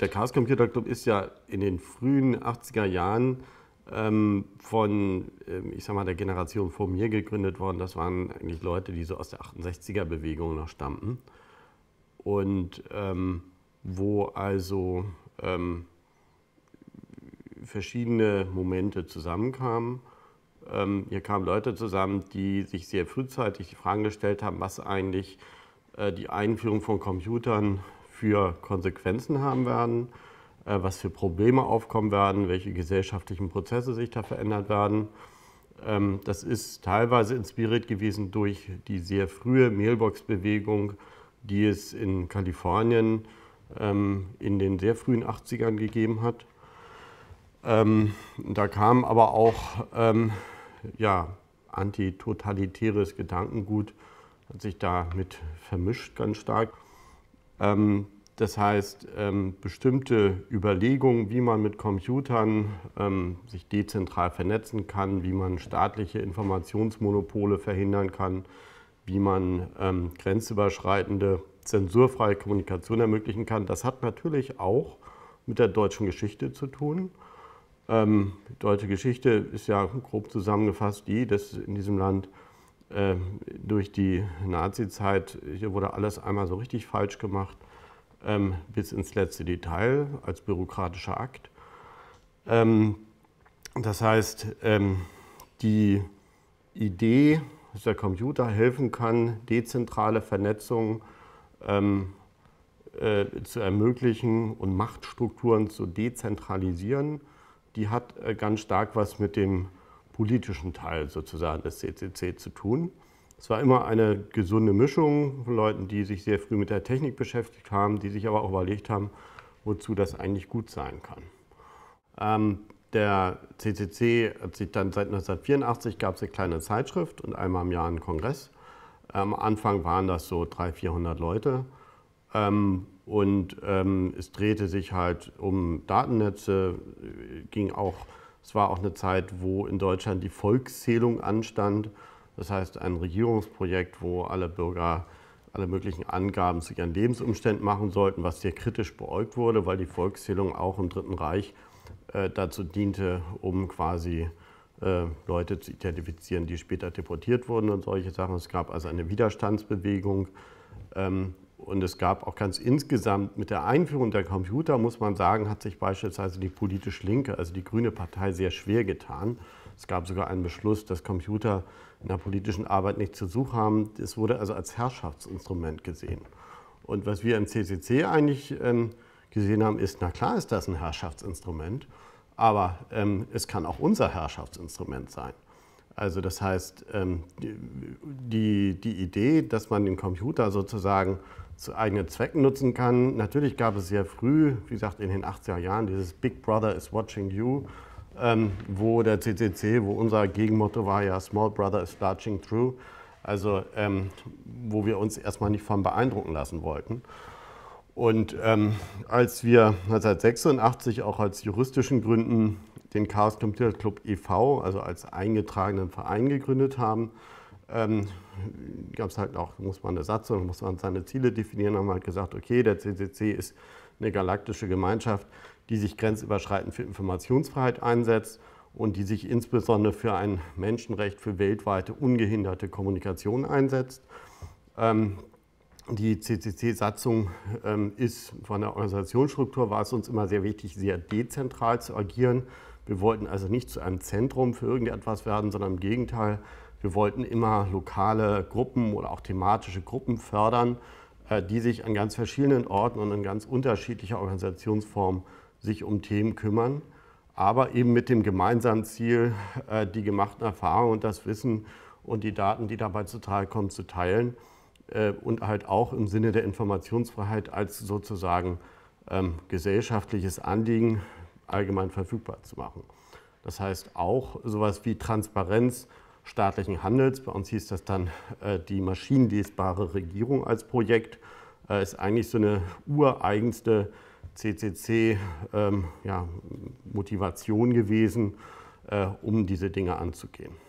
der Chaos Computer Club ist ja in den frühen 80er Jahren ähm, von, ähm, ich sag mal, der Generation vor mir gegründet worden. Das waren eigentlich Leute, die so aus der 68er-Bewegung noch stammten. Und ähm, wo also ähm, verschiedene Momente zusammenkamen. Ähm, hier kamen Leute zusammen, die sich sehr frühzeitig die Fragen gestellt haben, was eigentlich äh, die Einführung von Computern für Konsequenzen haben werden, äh, was für Probleme aufkommen werden, welche gesellschaftlichen Prozesse sich da verändert werden. Ähm, das ist teilweise inspiriert gewesen durch die sehr frühe Mailbox-Bewegung, die es in Kalifornien ähm, in den sehr frühen 80ern gegeben hat. Ähm, da kam aber auch ja, antitotalitäres Gedankengut, hat sich damit vermischt ganz stark. Ähm, das heißt, ähm, bestimmte Überlegungen, wie man mit Computern ähm, sich dezentral vernetzen kann, wie man staatliche Informationsmonopole verhindern kann, wie man grenzüberschreitende zensurfreie Kommunikation ermöglichen kann, das hat natürlich auch mit der deutschen Geschichte zu tun. Die deutsche Geschichte ist ja grob zusammengefasst die, dass in diesem Land ähm, durch die Nazi-Zeit, hier wurde alles einmal so richtig falsch gemacht, ähm, bis ins letzte Detail als bürokratischer Akt. Ähm, das heißt, die Idee, dass der Computer helfen kann, dezentrale Vernetzung äh, zu ermöglichen und Machtstrukturen zu dezentralisieren, die hat äh, ganz stark was mit dem politischen Teil sozusagen des CCC zu tun. Es war immer eine gesunde Mischung von Leuten, die sich sehr früh mit der Technik beschäftigt haben, die sich aber auch überlegt haben, wozu das eigentlich gut sein kann. Ähm, der CCC hat sich dann seit 1984 gab es eine kleine Zeitschrift und einmal im Jahr einen Kongress. Ähm, am Anfang waren das so 300, 400 Leute. Ähm, und ähm, es drehte sich halt um Datennetze, äh, ging auch es war auch eine Zeit, wo in Deutschland die Volkszählung anstand. Das heißt, ein Regierungsprojekt, wo alle Bürger alle möglichen Angaben zu ihren Lebensumständen machen sollten, was sehr kritisch beäugt wurde, weil die Volkszählung auch im Dritten Reich äh, dazu diente, um quasi äh, Leute zu identifizieren, die später deportiert wurden und solche Sachen. Es gab also eine Widerstandsbewegung. Ähm, und es gab auch ganz insgesamt mit der Einführung der Computer, muss man sagen, hat sich beispielsweise die politisch Linke, also die Grüne Partei, sehr schwer getan. Es gab sogar einen Beschluss, dass Computer in der politischen Arbeit nichts zu suchen haben. Es wurde also als Herrschaftsinstrument gesehen. Und was wir im CCC eigentlich ähm, gesehen haben, ist, na klar ist das ein Herrschaftsinstrument, aber ähm, es kann auch unser Herrschaftsinstrument sein. Also das heißt, ähm, die, die Idee, dass man den Computer sozusagen zu eigenen Zwecken nutzen kann. Natürlich gab es sehr früh, wie gesagt, in den 80er Jahren, dieses Big Brother is watching you, ähm, wo der CCC, wo unser Gegenmotto war ja Small Brother is watching through, also ähm, wo wir uns erstmal nicht von beeindrucken lassen wollten. Und ähm, als wir 1986 auch aus juristischen Gründen den Chaos Computer Club e.V., e also als eingetragenen Verein gegründet haben, ähm, gab es halt auch, muss man eine Satzung, muss man seine Ziele definieren, haben halt gesagt, okay, der CCC ist eine galaktische Gemeinschaft, die sich grenzüberschreitend für Informationsfreiheit einsetzt und die sich insbesondere für ein Menschenrecht für weltweite ungehinderte Kommunikation einsetzt. Ähm, die CCC-Satzung ähm, ist von der Organisationsstruktur, war es uns immer sehr wichtig, sehr dezentral zu agieren. Wir wollten also nicht zu einem Zentrum für irgendetwas werden, sondern im Gegenteil, wir wollten immer lokale Gruppen oder auch thematische Gruppen fördern, äh, die sich an ganz verschiedenen Orten und in ganz unterschiedlicher Organisationsform sich um Themen kümmern, aber eben mit dem gemeinsamen Ziel, äh, die gemachten Erfahrungen und das Wissen und die Daten, die dabei zutage kommen, zu teilen äh, und halt auch im Sinne der Informationsfreiheit als sozusagen ähm, gesellschaftliches Anliegen allgemein verfügbar zu machen. Das heißt auch sowas wie Transparenz staatlichen Handels, bei uns hieß das dann äh, die maschinenlesbare Regierung als Projekt, äh, ist eigentlich so eine ureigenste CCC-Motivation ähm, ja, gewesen, äh, um diese Dinge anzugehen.